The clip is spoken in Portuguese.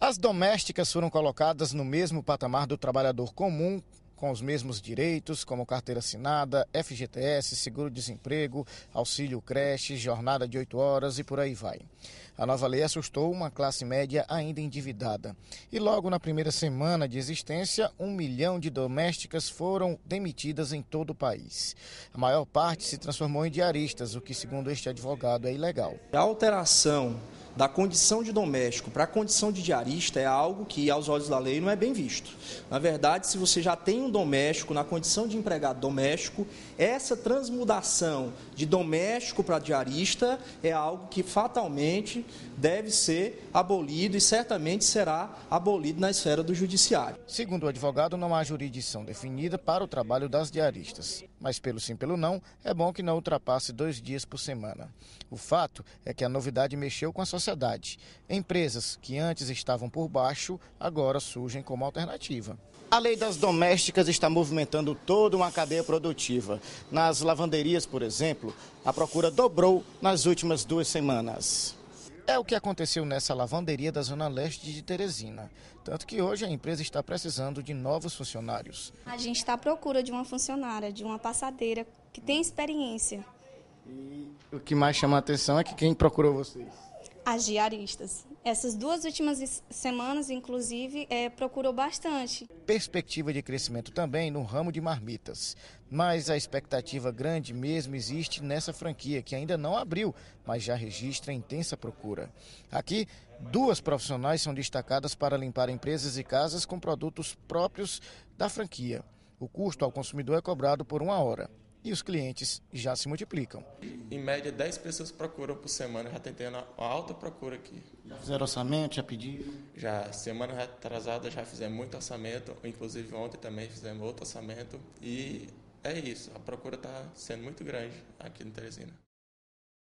As domésticas foram colocadas no mesmo patamar do trabalhador comum, com os mesmos direitos, como carteira assinada, FGTS, seguro-desemprego, auxílio creche, jornada de 8 horas e por aí vai. A nova lei assustou uma classe média ainda endividada. E logo na primeira semana de existência, um milhão de domésticas foram demitidas em todo o país. A maior parte se transformou em diaristas, o que, segundo este advogado, é ilegal. A alteração da condição de doméstico para a condição de diarista é algo que, aos olhos da lei, não é bem visto. Na verdade, se você já tem um doméstico na condição de empregado doméstico, essa transmudação de doméstico para diarista é algo que fatalmente deve ser abolido e certamente será abolido na esfera do judiciário. Segundo o advogado, não há jurisdição definida para o trabalho das diaristas, mas pelo sim, pelo não, é bom que não ultrapasse dois dias por semana. O fato é que a novidade mexeu com a sociedade sociedade. Empresas que antes estavam por baixo agora surgem como alternativa. A lei das domésticas está movimentando toda uma cadeia produtiva. Nas lavanderias, por exemplo, a procura dobrou nas últimas duas semanas. É o que aconteceu nessa lavanderia da Zona Leste de Teresina. Tanto que hoje a empresa está precisando de novos funcionários. A gente está à procura de uma funcionária, de uma passadeira que tem experiência. E o que mais chama a atenção é que quem procurou vocês? as diaristas. Essas duas últimas semanas, inclusive, é, procurou bastante. Perspectiva de crescimento também no ramo de marmitas. Mas a expectativa grande mesmo existe nessa franquia, que ainda não abriu, mas já registra intensa procura. Aqui, duas profissionais são destacadas para limpar empresas e casas com produtos próprios da franquia. O custo ao consumidor é cobrado por uma hora e os clientes já se multiplicam. Em média, 10 pessoas procuram por semana, já tem tendo uma alta procura aqui. Já fizeram orçamento, já pediram? Já, semana atrasada já fizemos muito orçamento, inclusive ontem também fizemos outro orçamento e é isso, a procura está sendo muito grande aqui no Teresina.